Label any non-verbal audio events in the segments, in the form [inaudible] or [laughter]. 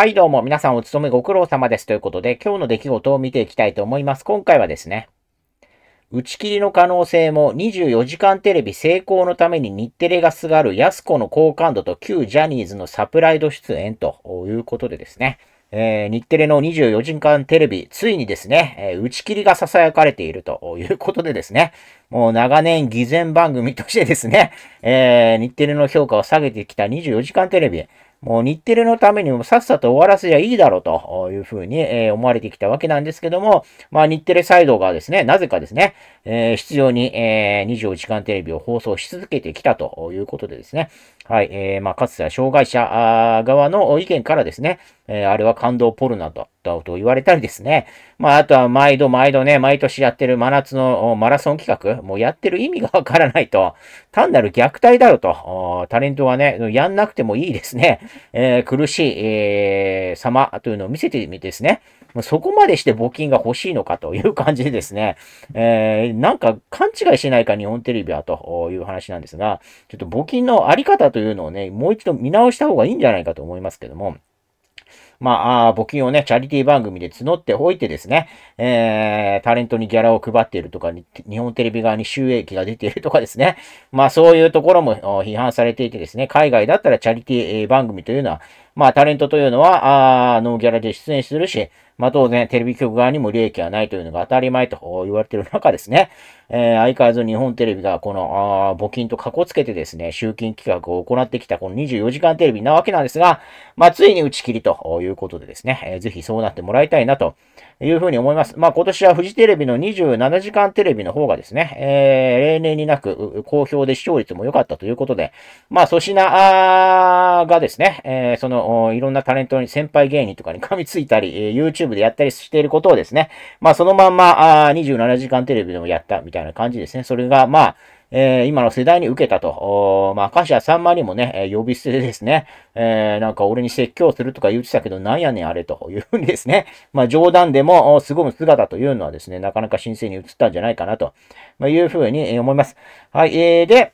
はいどうも皆さんお勤めご苦労様ですということで今日の出来事を見ていきたいと思います。今回はですね、打ち切りの可能性も24時間テレビ成功のために日テレがすがる安子の好感度と旧ジャニーズのサプライド出演ということでですね、えー、日テレの24時間テレビ、ついにですね、えー、打ち切りが囁かれているということでですね、もう長年偽善番組としてですね、えー、日テレの評価を下げてきた24時間テレビ、もう日テレのためにもさっさと終わらせりゃいいだろうというふうに、思われてきたわけなんですけども、まあ日テレサイドがですね、なぜかですね、えー、必要に、え24時間テレビを放送し続けてきたということでですね、はい、えー、まあ、かつては障害者側の意見からですね、えー、あれは感動ポルナだったと言われたりですね、まあ、あとは毎度毎度ね、毎年やってる真夏のマラソン企画、もうやってる意味がわからないと、単なる虐待だよと、タレントはね、やんなくてもいいですね、えー、苦しい、えー、様というのを見せてみてですね、そこまでして募金が欲しいのかという感じでですね、[laughs] えー、なんか勘違いしないか日本テレビはという話なんですが、ちょっと募金のあり方というのをね、もう一度見直した方がいいんじゃないかと思いますけども、まあ、あ募金をね、チャリティー番組で募っておいてですね、えー、タレントにギャラを配っているとか、日本テレビ側に収益が出ているとかですね、まあそういうところも批判されていてですね、海外だったらチャリティー番組というのは、まあ、タレントというのは、あノーギャラで出演するし、まあ、当然、テレビ局側にも利益はないというのが当たり前と言われている中ですね、えー、相変わらず日本テレビがこの、あ募金とかこつけてですね、集金企画を行ってきたこの24時間テレビなわけなんですが、まあ、ついに打ち切りということでですね、えー、ぜひそうなってもらいたいなというふうに思います。まあ、今年はフジテレビの27時間テレビの方がですね、えー、例年になく好評で視聴率も良かったということで、まあ、粗品がですね、えー、そのいろんなタレントに先輩芸人とかに噛みついたり、え YouTube でやったりしていることをですね、まあそのまんま、あ27時間テレビでもやったみたいな感じですね。それが、まあ、えー、今の世代に受けたと。まあ、カシアさんまにもね、えー、呼び捨てでですね、えー、なんか俺に説教するとか言ってたけど、なんやねんあれというふうにですね、まあ、冗談でも、凄む姿というのはですね、なかなか新生に移ったんじゃないかなと、まあ、いうふうに思います。はい、えー、で、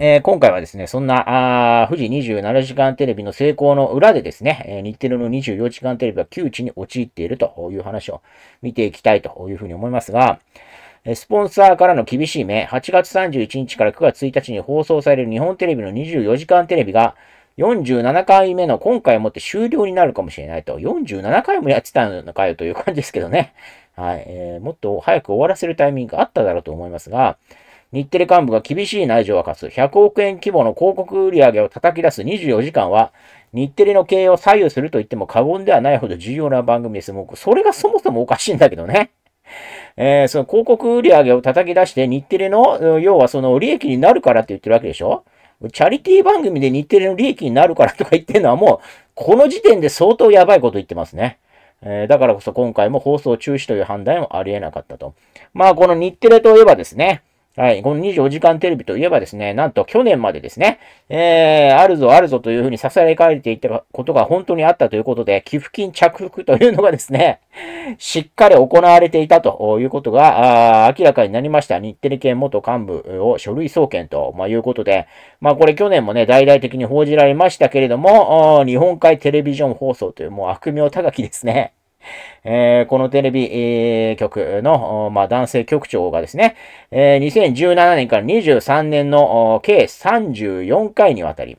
えー、今回はですね、そんな、あ富士27時間テレビの成功の裏でですね、えー、日テレの24時間テレビは窮地に陥っているという話を見ていきたいというふうに思いますが、スポンサーからの厳しい目、8月31日から9月1日に放送される日本テレビの24時間テレビが、47回目の今回をもって終了になるかもしれないと。47回もやってたのかよという感じですけどね。はい。えー、もっと早く終わらせるタイミングがあっただろうと思いますが、日テレ幹部が厳しい内情を明かす、100億円規模の広告売り上げを叩き出す24時間は、日テレの経営を左右すると言っても過言ではないほど重要な番組です。もう、それがそもそもおかしいんだけどね。えー、その広告売り上げを叩き出して、日テレの、要はその利益になるからって言ってるわけでしょチャリティー番組で日テレの利益になるからとか言ってるのはもう、この時点で相当やばいこと言ってますね。えー、だからこそ今回も放送中止という判断もありえなかったと。まあ、この日テレといえばですね、はい。この24時間テレビといえばですね、なんと去年までですね、えー、あるぞあるぞというふうに囁かれていたことが本当にあったということで、寄付金着服というのがですね、しっかり行われていたということが、明らかになりました。日テレ系元幹部を書類送検と、まあ、いうことで、まあこれ去年もね、大々的に報じられましたけれども、日本海テレビジョン放送というもう悪名高きですね。えー、このテレビ、えー、局の、まあ、男性局長がですね、えー、2017年から23年の計34回にわたり、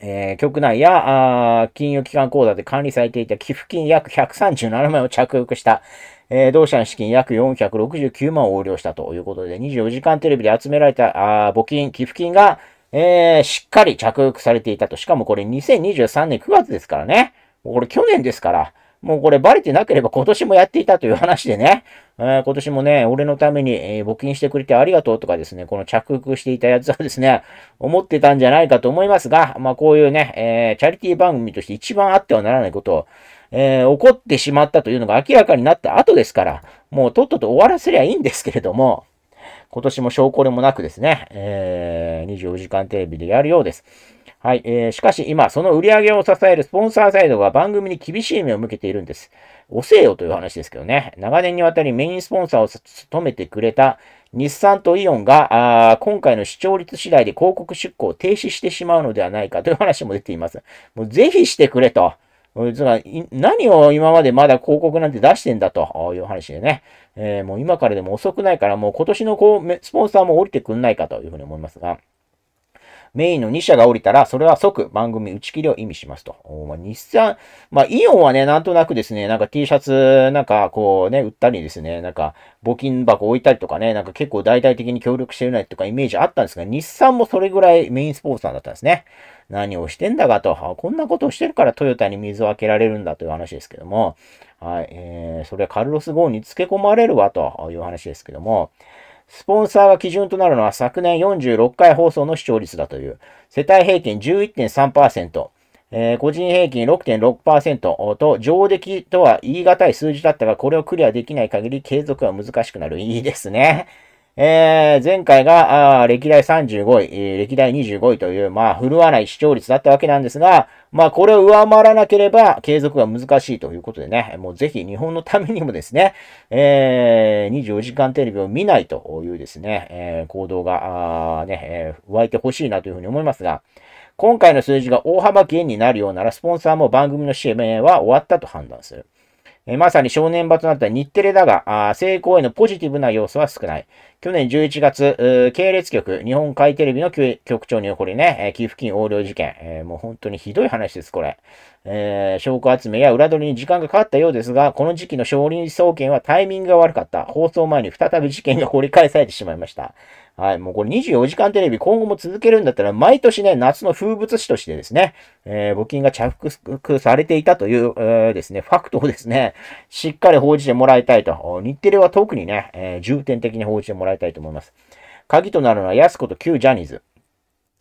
えー、局内や金融機関口座で管理されていた寄付金約137万円を着服した、えー、同社の資金約469万を横領したということで、24時間テレビで集められた募金、寄付金が、えー、しっかり着服されていたと。しかもこれ2023年9月ですからね。これ去年ですから、もうこれバレてなければ今年もやっていたという話でね、えー、今年もね、俺のために、え募金してくれてありがとうとかですね、この着服していたやつはですね、思ってたんじゃないかと思いますが、まあこういうね、えー、チャリティー番組として一番あってはならないことを、えー、起こってしまったというのが明らかになった後ですから、もうとっとと終わらせりゃいいんですけれども、今年も証拠でもなくですね、え24時間テレビでやるようです。はい、えー、しかし今、その売り上げを支えるスポンサーサイドが番組に厳しい目を向けているんです。おせよという話ですけどね。長年にわたりメインスポンサーを務めてくれた日産とイオンが、あ今回の視聴率次第で広告出稿を停止してしまうのではないかという話も出ています。もうぜひしてくれと。何を今までまだ広告なんて出してんだという話でね。えー、もう今からでも遅くないから、もう今年のこうスポンサーも降りてくんないかというふうに思いますが。メインの2社が降りたら、それは即番組打ち切りを意味しますと。まあ、日産、まあ、イオンはね、なんとなくですね、なんか T シャツ、なんかこうね、売ったりですね、なんか募金箱置いたりとかね、なんか結構大々的に協力してるないとかイメージあったんですが、日産もそれぐらいメインスポンサーだったんですね。何をしてんだかと、こんなことをしてるからトヨタに水をあけられるんだという話ですけども、はい、えー、それはカルロス・ゴーンに付け込まれるわという話ですけども、スポンサーが基準となるのは昨年46回放送の視聴率だという、世帯平均11.3%、えー、個人平均6.6%と上出来とは言い難い数字だったが、これをクリアできない限り継続は難しくなる。いいですね。えー、前回が、あ歴代35位、えー、歴代25位という、まあ、振るわない視聴率だったわけなんですが、まあ、これを上回らなければ、継続が難しいということでね、もうぜひ日本のためにもですね、えー、24時間テレビを見ないというですね、えー、行動が、あね、えー、湧いてほしいなというふうに思いますが、今回の数字が大幅減になるようなら、スポンサーも番組の CM は終わったと判断する。まさに正念場となった日テレだが、成功へのポジティブな要素は少ない。去年11月、系列局、日本海テレビの局長に起こりね、寄付金横領事件、えー、もう本当にひどい話です、これ。えー、証拠集めや裏取りに時間がかかったようですが、この時期の少林総研はタイミングが悪かった。放送前に再び事件が掘り返されてしまいました。はい、もうこれ24時間テレビ、今後も続けるんだったら、毎年ね、夏の風物詩としてですね、えー、募金が着服されていたという、えー、ですね、ファクトをですね、しっかり報じてもらいたいと。日テレは特にね、え重点的に報じてもらいたい。らいたいと思います。鍵となるのは安子と旧ジャニーズ。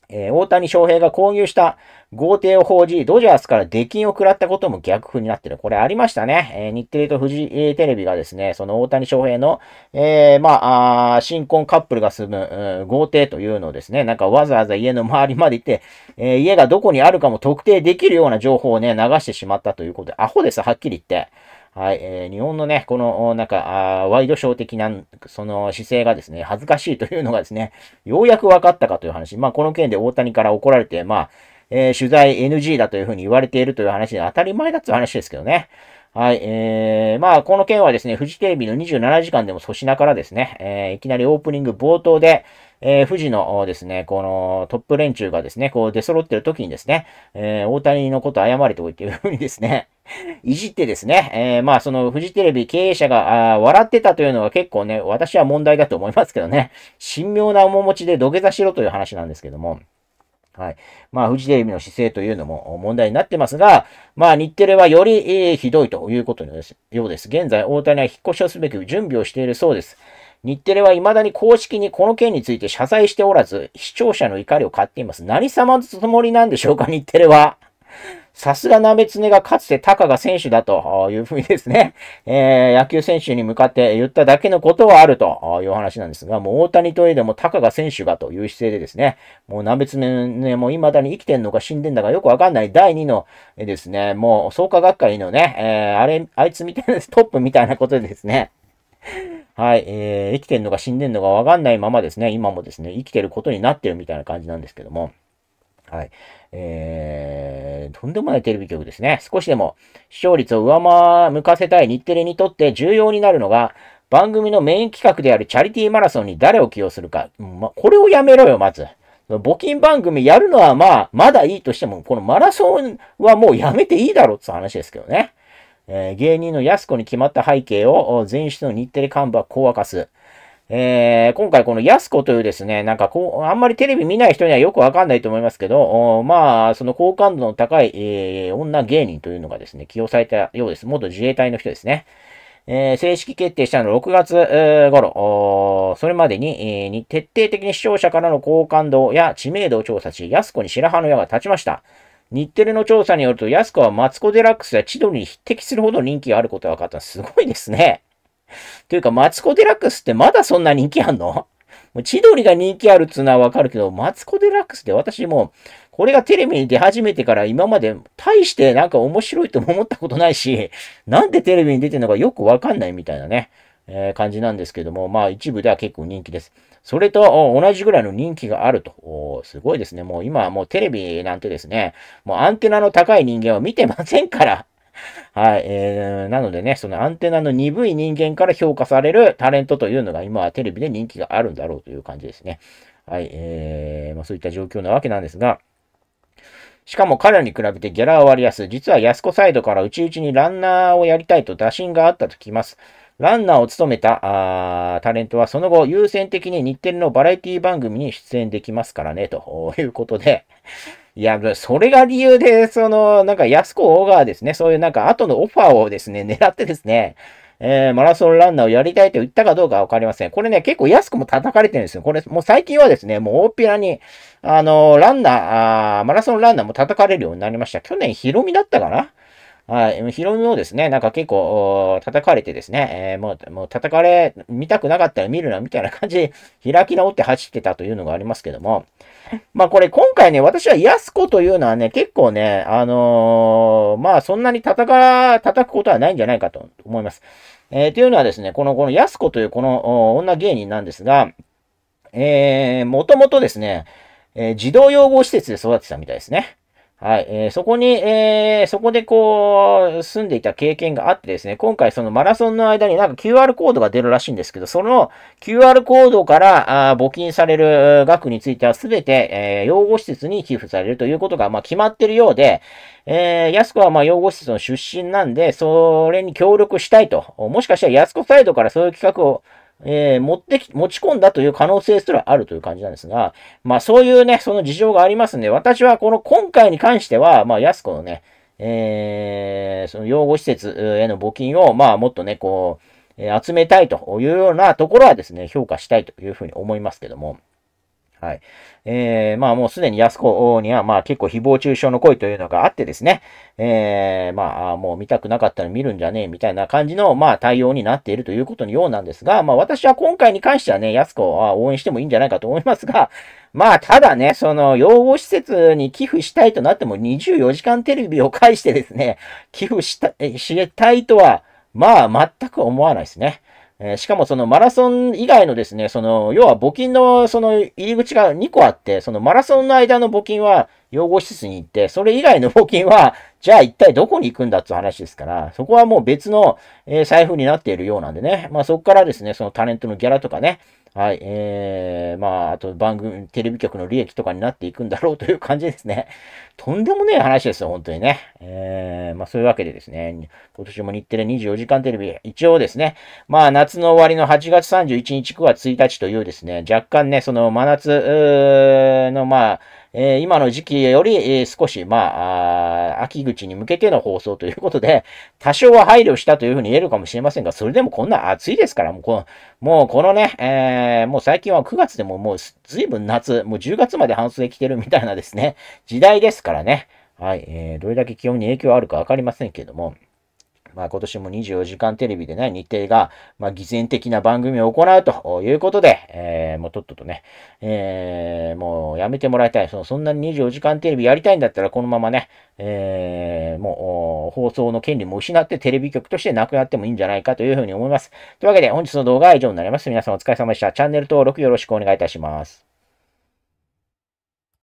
えー、大谷翔平が購入した豪邸を報じ、ドジャースから出禁を食らったことも逆風になってる。これありましたね。えー、日テレとフジ、えー、テレビがですね、その大谷翔平の、えー、まあ新婚カップルが住む、うん、豪邸というのをですね、なんかわざわざ家の周りまで行って、え家がどこにあるかも特定できるような情報をね、流してしまったということで、アホです、はっきり言って。はい、えー、日本のね、この、なんか、ワイドショー的な、その姿勢がですね、恥ずかしいというのがですね、ようやく分かったかという話。まあ、この件で大谷から怒られて、まあ、えー、取材 NG だというふうに言われているという話で当たり前だという話ですけどね。はい、えー、まあ、この件はですね、フジテレビの27時間でも粗品からですね、えー、いきなりオープニング冒頭で、えー、富士のですね、このトップ連中がですね、こう出揃ってる時にですね、えー、大谷のこと謝れておいていうふうにですね、[laughs] いじってですね、えー、まあそのフジテレビ経営者が笑ってたというのは結構ね、私は問題だと思いますけどね、神妙な面持ちで土下座しろという話なんですけども、はい。まあ、フジテレビの姿勢というのも問題になってますが、まあ、日テレはより、えー、ひどいということのようです。現在、大谷は引っ越しをすべく準備をしているそうです。日テレは未だに公式にこの件について謝罪しておらず、視聴者の怒りを買っています。何様のつもりなんでしょうか、日テレは。さすが鍋常がかつてカが選手だというふうにですね、[laughs] えー、野球選手に向かって言っただけのことはあるという話なんですが、もう大谷といえどもカが選手がという姿勢でですね、もう鍋常ね、もう未だに生きてんのか死んでんだかよくわかんない第2のですね、もう創価学会のね、えー、あれ、あいつみたいな [laughs] トップみたいなことでですね、[laughs] はい、えー、生きてんのか死んでんのかわかんないままですね、今もですね、生きてることになってるみたいな感じなんですけども、はい。えー、とんでもないテレビ局ですね。少しでも視聴率を上回、向かせたい日テレにとって重要になるのが、番組のメイン企画であるチャリティーマラソンに誰を起用するか。ま、これをやめろよ、まず。募金番組やるのはまあ、まだいいとしても、このマラソンはもうやめていいだろって話ですけどね。えー、芸人の安子に決まった背景を全種の日テレ幹部はこう明かす。えー、今回この安子というですね、なんかこう、あんまりテレビ見ない人にはよくわかんないと思いますけど、まあ、その好感度の高い、えー、女芸人というのがですね、起用されたようです。元自衛隊の人ですね。えー、正式決定したのは6月、頃、それまでに、えー、徹底的に視聴者からの好感度や知名度を調査し、安子に白羽の矢が立ちました。日テレの調査によると、安子はマツコ・デラックスや千鳥に匹敵するほど人気があることが分かった。すごいですね。というか、マツコ・デラックスってまだそんな人気あんの [laughs] 千鳥が人気あるっつうのはわかるけど、マツコ・デラックスって私も、これがテレビに出始めてから今まで大してなんか面白いとも思ったことないし、[laughs] なんでテレビに出てるのかよくわかんないみたいなね、えー、感じなんですけども、まあ一部では結構人気です。それと同じぐらいの人気があると。すごいですね。もう今はもうテレビなんてですね、もうアンテナの高い人間は見てませんから。はい、えー、なのでね、そのアンテナの鈍い人間から評価されるタレントというのが今はテレビで人気があるんだろうという感じですね。はい、えー、まあ、そういった状況なわけなんですが、しかも彼らに比べてギャラは割安。実は安子サイドから内々にランナーをやりたいと打診があったと聞きます。ランナーを務めたあタレントはその後優先的に日テレのバラエティ番組に出演できますからね、ということでいや、それが理由で、その、なんか安子オガーですね、そういうなんか後のオファーをですね、狙ってですね、えー、マラソンランナーをやりたいと言ったかどうかわかりません。これね、結構安くも叩かれてるんですよ。これ、もう最近はですね、もう大っぴらに、あのー、ランナー、ーマラソンランナーも叩かれるようになりました。去年、ヒロミだったかなはい、ヒロミもですね、なんか結構、叩かれてですね、えー、もう、もう叩かれ、見たくなかったら見るな、みたいな感じ開き直って走ってたというのがありますけども、[laughs] まあこれ今回ね、私は安子というのはね、結構ね、あのー、まあそんなに叩か、叩くことはないんじゃないかと思います。えー、というのはですね、この、この安子というこの女芸人なんですが、えー、もともとですね、えー、児童養護施設で育ってたみたいですね。はい。えー、そこに、えー、そこでこう、住んでいた経験があってですね、今回そのマラソンの間になんか QR コードが出るらしいんですけど、その QR コードからあ募金される額については全て、えー、養護施設に寄付されるということが、まあ、決まってるようで、えー、安子はまあ養護施設の出身なんで、それに協力したいと。もしかしたら安子サイドからそういう企画をえー、持ってき、持ち込んだという可能性すらあるという感じなんですが、まあそういうね、その事情がありますんで、私はこの今回に関しては、まあ安子のね、えー、その養護施設への募金を、まあもっとね、こう、え集めたいというようなところはですね、評価したいというふうに思いますけども。はい。えー、まあもうすでに安子には、まあ結構誹謗中傷の声というのがあってですね、えー、まあもう見たくなかったら見るんじゃねえみたいな感じの、まあ対応になっているということのようなんですが、まあ私は今回に関してはね、安子は応援してもいいんじゃないかと思いますが、[laughs] まあただね、その養護施設に寄付したいとなっても24時間テレビを介してですね、寄付した、したいとは、まあ全く思わないですね。えー、しかもそのマラソン以外のですね、その、要は募金のその入り口が2個あって、そのマラソンの間の募金は養護施設に行って、それ以外の募金は、じゃあ一体どこに行くんだって話ですから、そこはもう別の、えー、財布になっているようなんでね、まあそこからですね、そのタレントのギャラとかね、はい、えー、まあ、あと番組、テレビ局の利益とかになっていくんだろうという感じですね。とんでもねえ話ですよ、本当にね。えー、まあそういうわけでですね、今年も日テレ24時間テレビ、一応ですね、まあ夏の終わりの8月31日、9月1日というですね、若干ね、その真夏の、まあ、えー、今の時期より、えー、少し、まあ秋口に向けての放送ということで、[laughs] 多少は配慮したというふうに言えるかもしれませんが、それでもこんな暑いですから、もうこのもうこのね、えー、もう最近は9月でももうずいぶん夏、もう10月まで半袖着てるみたいなですね、時代ですからね。はい、えー、どれだけ気温に影響あるかわかりませんけども、まあ、今年も24時間テレビでね、日程が、まあ、偽善的な番組を行うということで、えー、もうとっととね、えー、もうやめてもらいたい。そのそんなに24時間テレビやりたいんだったら、このままね、えー、もう放送の権利も失ってテレビ局としてなくなってもいいんじゃないかというふうに思います。というわけで、本日の動画は以上になります。皆さんお疲れ様でした。チャンネル登録よろしくお願いいたします。